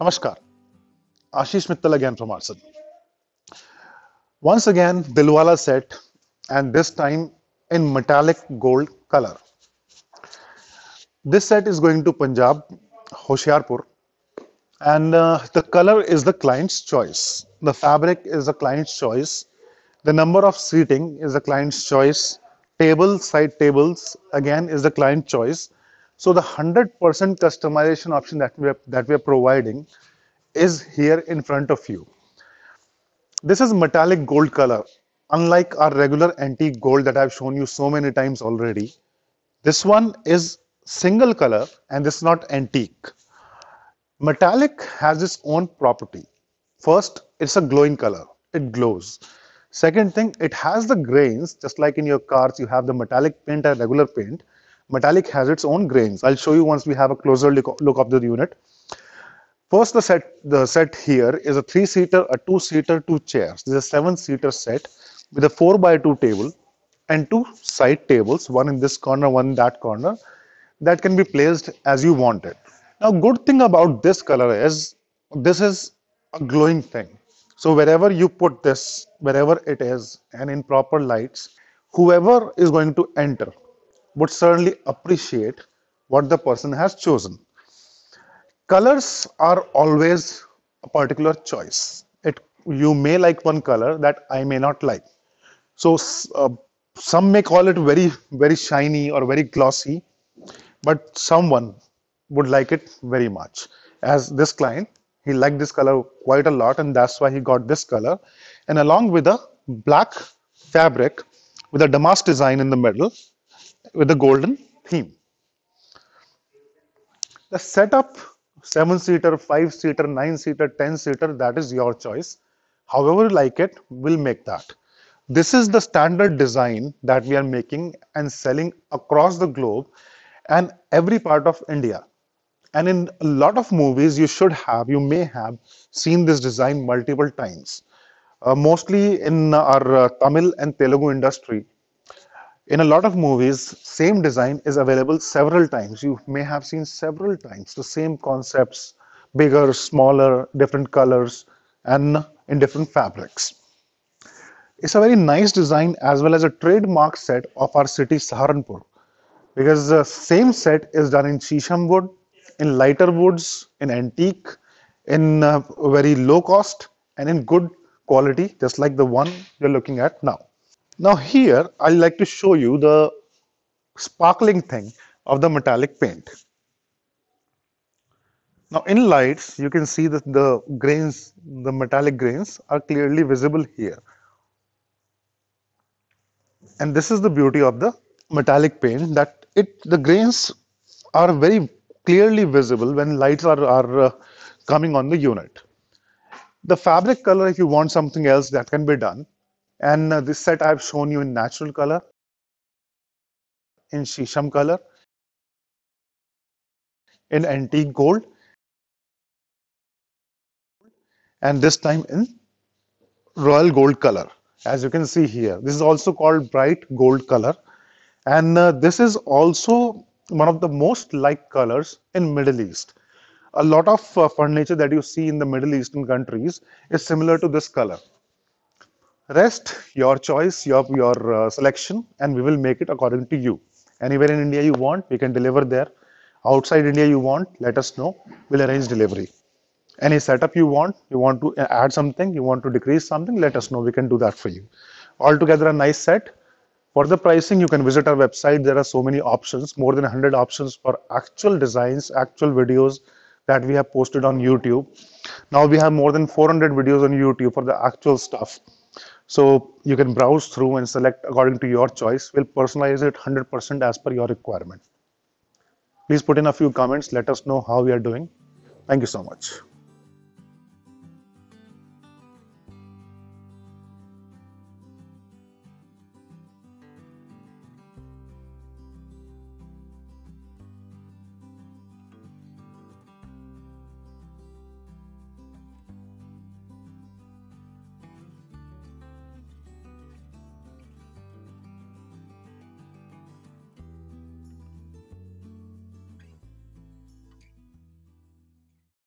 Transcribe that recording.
Namaskar. Ashish Mittal again from Arsan. Once again, Dilwala set, and this time in metallic gold color. This set is going to Punjab, Hoshiarpur, and uh, the color is the client's choice. The fabric is the client's choice. The number of seating is the client's choice. Table, side tables, again, is the client choice so the 100% customization option that we are, that we are providing is here in front of you. This is metallic gold color. Unlike our regular antique gold that I've shown you so many times already, this one is single color and this is not antique. Metallic has its own property. First, it's a glowing color. It glows. Second thing, it has the grains, just like in your cars, you have the metallic paint and regular paint metallic has its own grains. I'll show you once we have a closer look, of the unit. First, the set the set here is a three-seater, a two-seater, two chairs. This is a seven-seater set with a four by two table and two side tables, one in this corner, one in that corner, that can be placed as you want it. Now, good thing about this color is this is a glowing thing. So wherever you put this, wherever it is, and in proper lights, whoever is going to enter, would certainly appreciate what the person has chosen. Colors are always a particular choice. It you may like one color that I may not like. So uh, some may call it very very shiny or very glossy, but someone would like it very much. As this client, he liked this color quite a lot, and that's why he got this color. And along with a black fabric with a damask design in the middle, with the golden theme. The setup seven seater, five seater, nine seater, ten seater that is your choice. However, you like it, we'll make that. This is the standard design that we are making and selling across the globe and every part of India. And in a lot of movies, you should have, you may have seen this design multiple times. Uh, mostly in our uh, Tamil and Telugu industry, in a lot of movies same design is available several times you may have seen several times the same concepts bigger smaller different colors and in different fabrics it's a very nice design as well as a trademark set of our city saharanpur because the same set is done in shisham wood in lighter woods in antique in uh, very low cost and in good quality just like the one you're looking at now now here I'd like to show you the sparkling thing of the metallic paint. Now in lights you can see that the grains, the metallic grains are clearly visible here. And this is the beauty of the metallic paint that it the grains are very clearly visible when lights are, are uh, coming on the unit. The fabric color if you want something else that can be done and uh, this set I have shown you in natural color, in shisham color, in antique gold, and this time in royal gold color. As you can see here, this is also called bright gold color. And uh, this is also one of the most liked colors in Middle East. A lot of uh, furniture that you see in the Middle Eastern countries is similar to this color rest your choice your your uh, selection and we will make it according to you anywhere in india you want we can deliver there outside india you want let us know we'll arrange delivery any setup you want you want to uh, add something you want to decrease something let us know we can do that for you altogether a nice set for the pricing you can visit our website there are so many options more than 100 options for actual designs actual videos that we have posted on youtube now we have more than 400 videos on youtube for the actual stuff so you can browse through and select according to your choice. We'll personalize it 100% as per your requirement. Please put in a few comments. Let us know how we are doing. Thank you so much.